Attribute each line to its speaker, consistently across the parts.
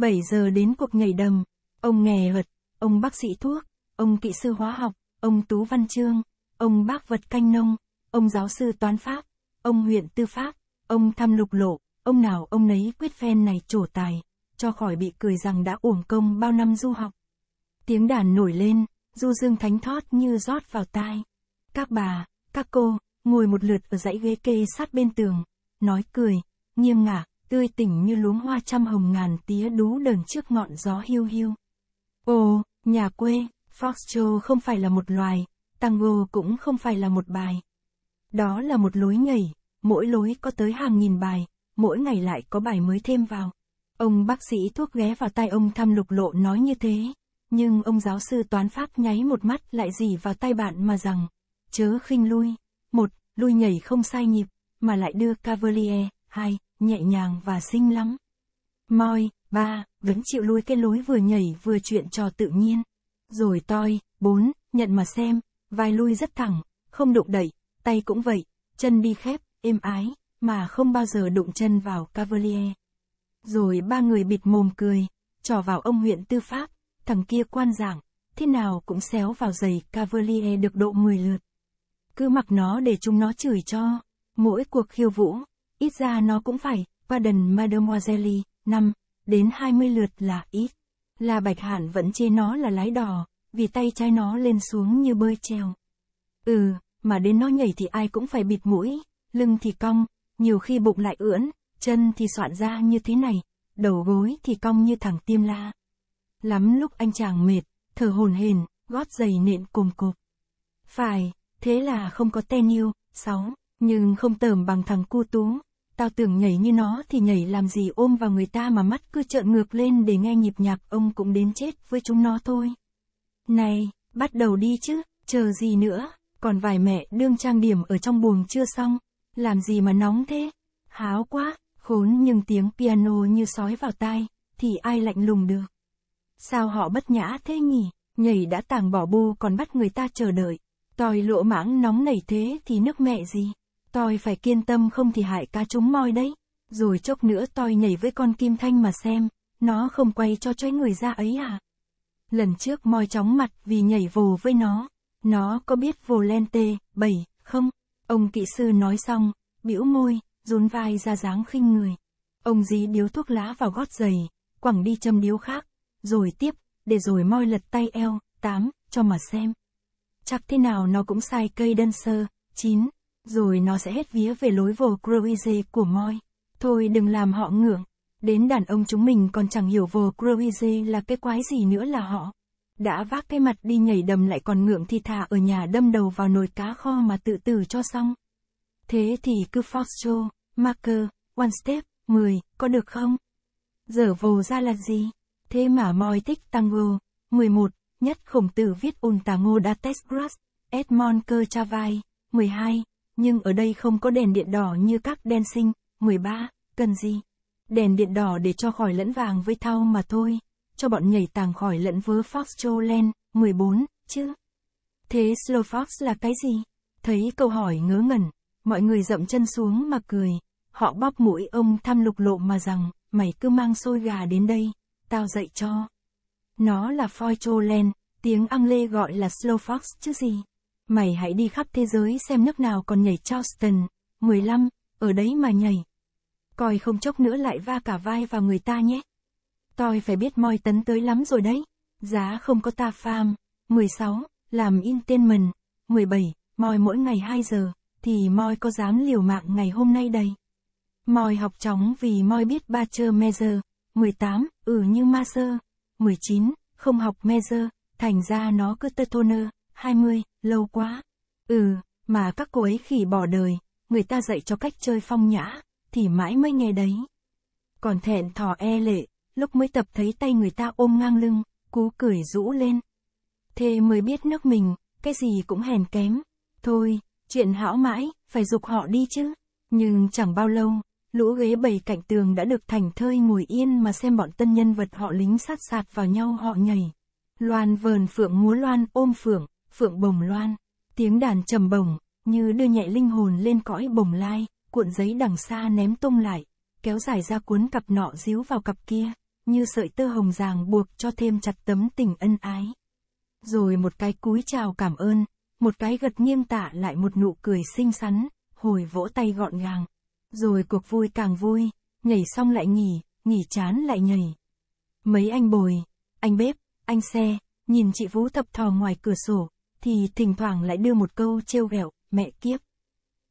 Speaker 1: 7 giờ đến cuộc nhảy đầm, ông nghề vật, ông bác sĩ thuốc, ông kỹ sư hóa học, ông Tú Văn Trương, ông bác vật canh nông, ông giáo sư toán pháp, ông huyện tư pháp, ông thăm lục lộ, ông nào ông nấy quyết phen này trổ tài, cho khỏi bị cười rằng đã uổng công bao năm du học. Tiếng đàn nổi lên, du dương thánh thót như rót vào tai. Các bà, các cô, ngồi một lượt ở dãy ghế kê sát bên tường, nói cười, nghiêm ngạc, tươi tỉnh như luống hoa trăm hồng ngàn tía đú đờn trước ngọn gió hiu hiu. Ồ, nhà quê, Foxtrot không phải là một loài, tango cũng không phải là một bài. Đó là một lối nhảy, mỗi lối có tới hàng nghìn bài, mỗi ngày lại có bài mới thêm vào. Ông bác sĩ thuốc ghé vào tai ông thăm lục lộ nói như thế, nhưng ông giáo sư toán pháp nháy một mắt lại dì vào tai bạn mà rằng, chớ khinh lui, một, lui nhảy không sai nhịp, mà lại đưa cavalier, hai, nhẹ nhàng và xinh lắm. Moi, ba, vẫn chịu lối cái lối vừa nhảy vừa chuyện trò tự nhiên. Rồi toi, bốn, nhận mà xem, vai lui rất thẳng, không đụng đẩy, tay cũng vậy, chân đi khép, êm ái, mà không bao giờ đụng chân vào cavalier. Rồi ba người bịt mồm cười, trò vào ông huyện tư pháp, thằng kia quan giảng, thế nào cũng xéo vào giày cavalier được độ 10 lượt. Cứ mặc nó để chúng nó chửi cho, mỗi cuộc khiêu vũ, ít ra nó cũng phải, pardon mademoiselle, năm đến 20 lượt là ít. Là Bạch hạn vẫn chê nó là lái đò, vì tay trái nó lên xuống như bơi treo. Ừ, mà đến nó nhảy thì ai cũng phải bịt mũi, lưng thì cong, nhiều khi bụng lại ưỡn, chân thì soạn ra như thế này, đầu gối thì cong như thằng tiêm la. Lắm lúc anh chàng mệt, thở hồn hền, gót giày nện cồm cộp. Phải, thế là không có tên yêu, sáu, nhưng không tởm bằng thằng cu tú. Tao tưởng nhảy như nó thì nhảy làm gì ôm vào người ta mà mắt cứ trợn ngược lên để nghe nhịp nhạc ông cũng đến chết với chúng nó thôi. Này, bắt đầu đi chứ, chờ gì nữa, còn vài mẹ đương trang điểm ở trong buồng chưa xong, làm gì mà nóng thế? Háo quá, khốn nhưng tiếng piano như sói vào tai, thì ai lạnh lùng được. Sao họ bất nhã thế nhỉ, nhảy đã tàng bỏ bô còn bắt người ta chờ đợi, tòi lộ mãng nóng nảy thế thì nước mẹ gì? Tôi phải kiên tâm không thì hại cá chúng moi đấy. Rồi chốc nữa tôi nhảy với con kim thanh mà xem, nó không quay cho chói người ra ấy à. Lần trước moi chóng mặt vì nhảy vồ với nó. Nó có biết vồ len tê, bảy, không? Ông kỵ sư nói xong, bĩu môi, rún vai ra dáng khinh người. Ông dí điếu thuốc lá vào gót giày, quẳng đi châm điếu khác, rồi tiếp, để rồi moi lật tay eo, tám, cho mà xem. Chắc thế nào nó cũng sai cây đơn sơ, chín, rồi nó sẽ hết vía về lối vồ Croise của Moi. Thôi đừng làm họ ngượng. Đến đàn ông chúng mình còn chẳng hiểu vồ Croise là cái quái gì nữa là họ. Đã vác cái mặt đi nhảy đầm lại còn ngượng thì thả ở nhà đâm đầu vào nồi cá kho mà tự tử cho xong. Thế thì cứ Foxtrot, Marker, One Step, 10, có được không? Giờ vồ ra là gì? Thế mà moi thích tango, 11, nhất khổng tử viết ôn tà ngô đã test grass, Edmond Kerchavai, 12 nhưng ở đây không có đèn điện đỏ như các đen sinh, 13, cần gì? Đèn điện đỏ để cho khỏi lẫn vàng với thau mà thôi, cho bọn nhảy tàng khỏi lẫn với vớ Foxtrollen, 14, chứ. Thế Slow Fox là cái gì? Thấy câu hỏi ngớ ngẩn, mọi người dậm chân xuống mà cười, họ bóp mũi ông thăm lục lộ mà rằng, mày cứ mang xôi gà đến đây, tao dạy cho. Nó là Foitrollen, tiếng anh lê gọi là Slow Fox chứ gì. Mày hãy đi khắp thế giới xem nước nào còn nhảy Charleston, 15, ở đấy mà nhảy. Coi không chốc nữa lại va cả vai vào người ta nhé. Tôi phải biết moi tấn tới lắm rồi đấy. Giá không có ta farm. 16, làm entertainment. 17, moi mỗi ngày 2 giờ, thì moi có dám liều mạng ngày hôm nay đây. Moi học chóng vì moi biết ba chơ measure. 18, ừ như ma sơ. 19, không học measure, thành ra nó cứ tơ toner. 20, lâu quá. Ừ, mà các cô ấy khỉ bỏ đời, người ta dạy cho cách chơi phong nhã, thì mãi mới nghe đấy. Còn thẹn thò e lệ, lúc mới tập thấy tay người ta ôm ngang lưng, cú cười rũ lên. Thế mới biết nước mình, cái gì cũng hèn kém. Thôi, chuyện hão mãi, phải dục họ đi chứ. Nhưng chẳng bao lâu, lũ ghế bầy cạnh tường đã được thành thơi ngồi yên mà xem bọn tân nhân vật họ lính sát sạt vào nhau họ nhảy. Loan vờn phượng múa loan ôm phượng phượng bồng loan, tiếng đàn trầm bồng như đưa nhẹ linh hồn lên cõi bồng lai, cuộn giấy đằng xa ném tung lại, kéo dài ra cuốn cặp nọ díu vào cặp kia, như sợi tơ hồng ràng buộc cho thêm chặt tấm tình ân ái. Rồi một cái cúi chào cảm ơn, một cái gật nghiêm tạ lại một nụ cười xinh xắn, hồi vỗ tay gọn gàng. Rồi cuộc vui càng vui, nhảy xong lại nghỉ, nghỉ chán lại nhảy. Mấy anh bồi, anh bếp, anh xe, nhìn chị Vũ thập thò ngoài cửa sổ, thì thỉnh thoảng lại đưa một câu trêu ghẹo, mẹ kiếp.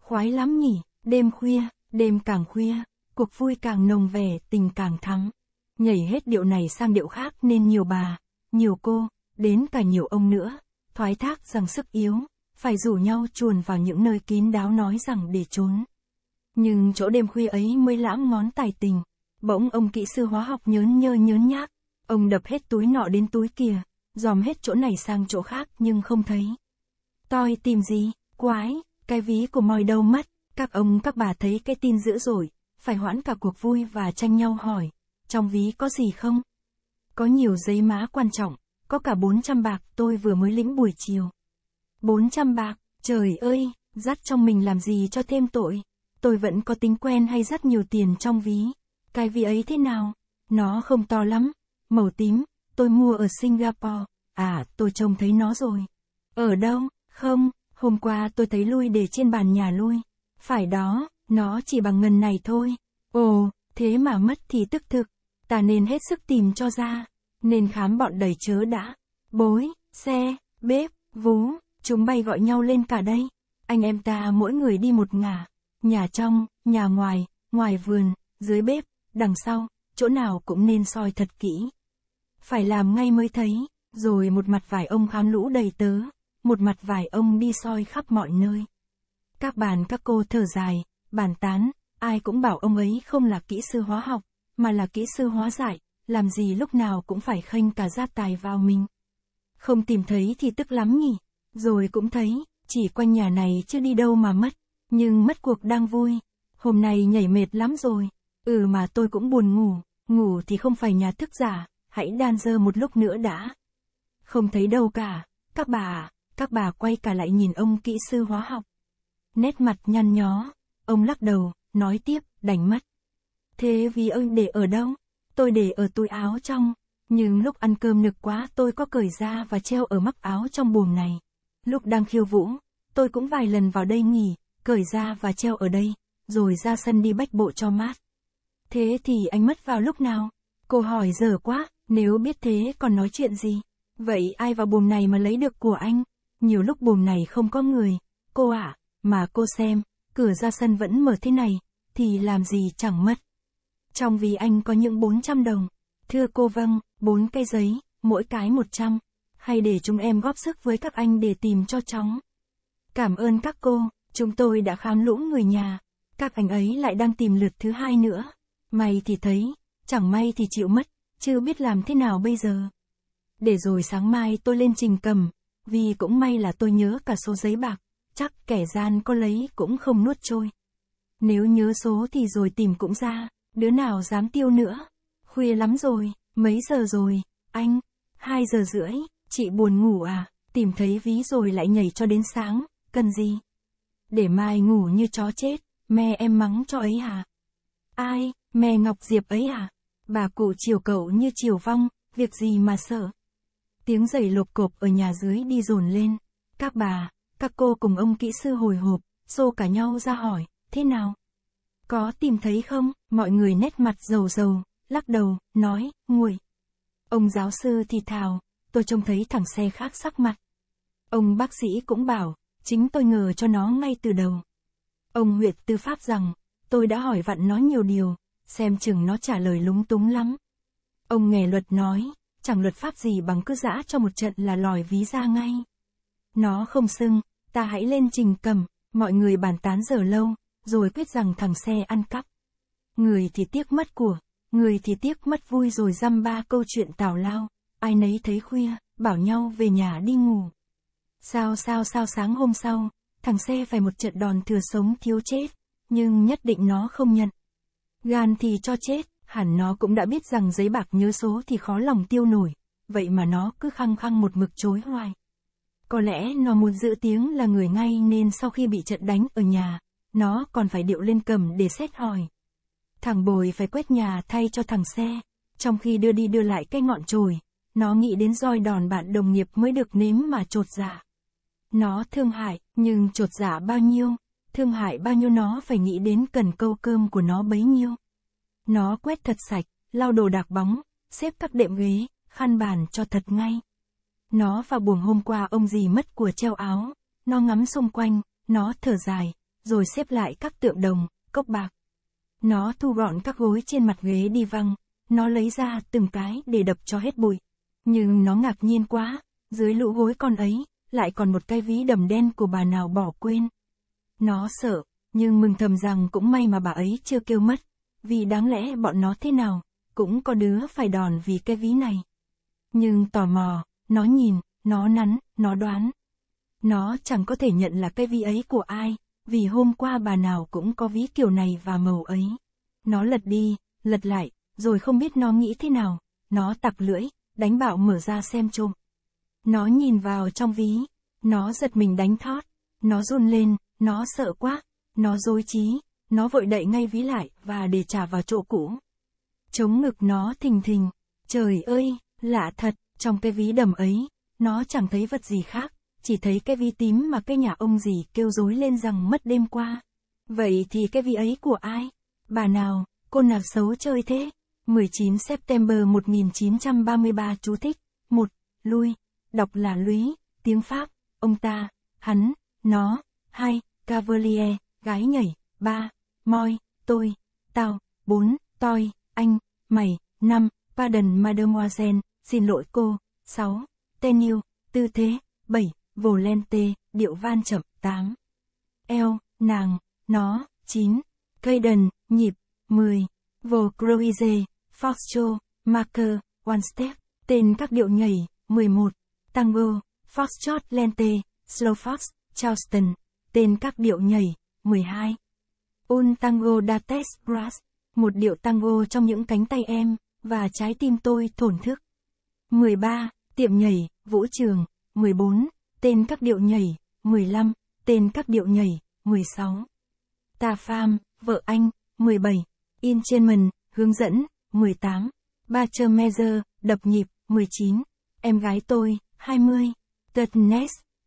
Speaker 1: Khoái lắm nhỉ, đêm khuya, đêm càng khuya, cuộc vui càng nồng vẻ, tình càng thắm. Nhảy hết điệu này sang điệu khác nên nhiều bà, nhiều cô, đến cả nhiều ông nữa, thoái thác rằng sức yếu, phải rủ nhau chuồn vào những nơi kín đáo nói rằng để trốn. Nhưng chỗ đêm khuya ấy mới lãng ngón tài tình, bỗng ông kỹ sư hóa học nhớn nhơ nhớn nhác, ông đập hết túi nọ đến túi kia, dòm hết chỗ này sang chỗ khác nhưng không thấy. Tôi tìm gì, quái, cái ví của mòi đâu mất, các ông các bà thấy cái tin dữ rồi, phải hoãn cả cuộc vui và tranh nhau hỏi, trong ví có gì không? Có nhiều giấy má quan trọng, có cả 400 bạc tôi vừa mới lĩnh buổi chiều. 400 bạc, trời ơi, dắt trong mình làm gì cho thêm tội, tôi vẫn có tính quen hay dắt nhiều tiền trong ví, cái ví ấy thế nào? Nó không to lắm, màu tím, tôi mua ở Singapore. À, tôi trông thấy nó rồi. Ở đâu? Không, hôm qua tôi thấy lui để trên bàn nhà lui. Phải đó, nó chỉ bằng ngần này thôi. Ồ, thế mà mất thì tức thực. Ta nên hết sức tìm cho ra. Nên khám bọn đầy chớ đã. Bối, xe, bếp, vú, chúng bay gọi nhau lên cả đây. Anh em ta mỗi người đi một ngả. Nhà trong, nhà ngoài, ngoài vườn, dưới bếp, đằng sau, chỗ nào cũng nên soi thật kỹ phải làm ngay mới thấy, rồi một mặt vải ông khám lũ đầy tớ, một mặt vải ông đi soi khắp mọi nơi. Các bạn các cô thở dài, bàn tán, ai cũng bảo ông ấy không là kỹ sư hóa học, mà là kỹ sư hóa giải, làm gì lúc nào cũng phải khênh cả gia tài vào mình. Không tìm thấy thì tức lắm nhỉ, rồi cũng thấy, chỉ quanh nhà này chưa đi đâu mà mất, nhưng mất cuộc đang vui, hôm nay nhảy mệt lắm rồi, ừ mà tôi cũng buồn ngủ, ngủ thì không phải nhà thức giả, hãy đan dơ một lúc nữa đã. Không thấy đâu cả, các bà, các bà quay cả lại nhìn ông kỹ sư hóa học. Nét mặt nhăn nhó, ông lắc đầu, nói tiếp, đành mất Thế vì ông để ở đâu? Tôi để ở túi áo trong, nhưng lúc ăn cơm nực quá tôi có cởi ra và treo ở mắc áo trong buồng này. Lúc đang khiêu vũ, tôi cũng vài lần vào đây nghỉ, cởi ra và treo ở đây, rồi ra sân đi bách bộ cho mát. Thế thì anh mất vào lúc nào? Cô hỏi dở quá, nếu biết thế còn nói chuyện gì? Vậy ai vào buồng này mà lấy được của anh? Nhiều lúc buồng này không có người. Cô ạ, à, mà cô xem, cửa ra sân vẫn mở thế này, thì làm gì chẳng mất. Trong vì anh có những 400 đồng. Thưa cô vâng, bốn cây giấy, mỗi cái 100. Hay để chúng em góp sức với các anh để tìm cho chóng. Cảm ơn các cô, chúng tôi đã khám lũ người nhà. Các anh ấy lại đang tìm lượt thứ hai nữa. May thì thấy, chẳng may thì chịu mất chưa biết làm thế nào bây giờ. Để rồi sáng mai tôi lên trình cầm, vì cũng may là tôi nhớ cả số giấy bạc, chắc kẻ gian có lấy cũng không nuốt trôi. Nếu nhớ số thì rồi tìm cũng ra, đứa nào dám tiêu nữa. Khuya lắm rồi, mấy giờ rồi, anh? Hai giờ rưỡi, chị buồn ngủ à? Tìm thấy ví rồi lại nhảy cho đến sáng, cần gì? Để mai ngủ như chó chết, mẹ em mắng cho ấy hả? À? Ai, mẹ Ngọc Diệp ấy hả? À? Bà cụ chiều cậu như chiều vong, việc gì mà sợ. Tiếng giày lộp cộp ở nhà dưới đi dồn lên. Các bà, các cô cùng ông kỹ sư hồi hộp, xô cả nhau ra hỏi, thế nào? Có tìm thấy không? Mọi người nét mặt dầu dầu, lắc đầu, nói, nguội. Ông giáo sư thì thào, tôi trông thấy thằng xe khác sắc mặt. Ông bác sĩ cũng bảo, chính tôi ngờ cho nó ngay từ đầu. Ông Huyệt tư pháp rằng, tôi đã hỏi vặn nó nhiều điều, xem chừng nó trả lời lúng túng lắm. Ông nghề luật nói, chẳng luật pháp gì bằng cứ giã cho một trận là lòi ví ra ngay. Nó không xưng, ta hãy lên trình cầm, mọi người bàn tán giờ lâu, rồi quyết rằng thằng xe ăn cắp. Người thì tiếc mất của, người thì tiếc mất vui rồi dăm ba câu chuyện tào lao, ai nấy thấy khuya, bảo nhau về nhà đi ngủ. Sao sao sao sáng hôm sau, thằng xe phải một trận đòn thừa sống thiếu chết, nhưng nhất định nó không nhận. Gan thì cho chết, hẳn nó cũng đã biết rằng giấy bạc nhớ số thì khó lòng tiêu nổi, vậy mà nó cứ khăng khăng một mực chối hoài. Có lẽ nó muốn giữ tiếng là người ngay nên sau khi bị trận đánh ở nhà, nó còn phải điệu lên cầm để xét hỏi. Thằng bồi phải quét nhà thay cho thằng xe, trong khi đưa đi đưa lại cái ngọn chổi, nó nghĩ đến roi đòn bạn đồng nghiệp mới được nếm mà trột giả. Dạ. Nó thương hại, nhưng trột giả dạ bao nhiêu, Thương hại bao nhiêu nó phải nghĩ đến cần câu cơm của nó bấy nhiêu. Nó quét thật sạch, lau đồ đạc bóng, xếp các đệm ghế, khăn bàn cho thật ngay. Nó vào buồng hôm qua ông gì mất của treo áo, nó ngắm xung quanh, nó thở dài, rồi xếp lại các tượng đồng, cốc bạc. Nó thu gọn các gối trên mặt ghế đi văng, nó lấy ra từng cái để đập cho hết bụi. Nhưng nó ngạc nhiên quá, dưới lũ gối con ấy, lại còn một cái ví đầm đen của bà nào bỏ quên. Nó sợ, nhưng mừng thầm rằng cũng may mà bà ấy chưa kêu mất, vì đáng lẽ bọn nó thế nào, cũng có đứa phải đòn vì cái ví này. Nhưng tò mò, nó nhìn, nó nắn, nó đoán. Nó chẳng có thể nhận là cái ví ấy của ai, vì hôm qua bà nào cũng có ví kiểu này và màu ấy. Nó lật đi, lật lại, rồi không biết nó nghĩ thế nào, nó tặc lưỡi, đánh bạo mở ra xem trộm. Nó nhìn vào trong ví, nó giật mình đánh thót, nó run lên, nó sợ quá, nó dối trí, nó vội đậy ngay ví lại và để trả vào chỗ cũ. Chống ngực nó thình thình, trời ơi, lạ thật, trong cái ví đầm ấy, nó chẳng thấy vật gì khác, chỉ thấy cái ví tím mà cái nhà ông gì kêu dối lên rằng mất đêm qua. Vậy thì cái ví ấy của ai? Bà nào, cô nào xấu chơi thế? 19 September 1933 chú thích, 1, lui, đọc là lúy, tiếng Pháp, ông ta, hắn, nó, hai Cavalier, gái nhảy, ba, moi, tôi, tao, bốn, toi, anh, mày, năm, pardon mademoiselle, xin lỗi cô, sáu, tenue, tư thế, bảy, volente, điệu van chậm, tám, eo, nàng, nó, chín, cây đần, nhịp, 10, vocroise, foxtrot, marker, one step, tên các điệu nhảy, mười một, tango, foxtrot lente, slow fox, charleston. Tên các điệu nhảy, 12. Un tango da brass, một điệu tango trong những cánh tay em, và trái tim tôi thổn thức. 13. Tiệm nhảy, vũ trường, 14. Tên các điệu nhảy, 15. Tên các điệu nhảy, 16. Ta Pham, vợ anh, 17. Incheon, hướng dẫn, 18. Bacher mezer đập nhịp, 19. Em gái tôi, 20. Tật Ness,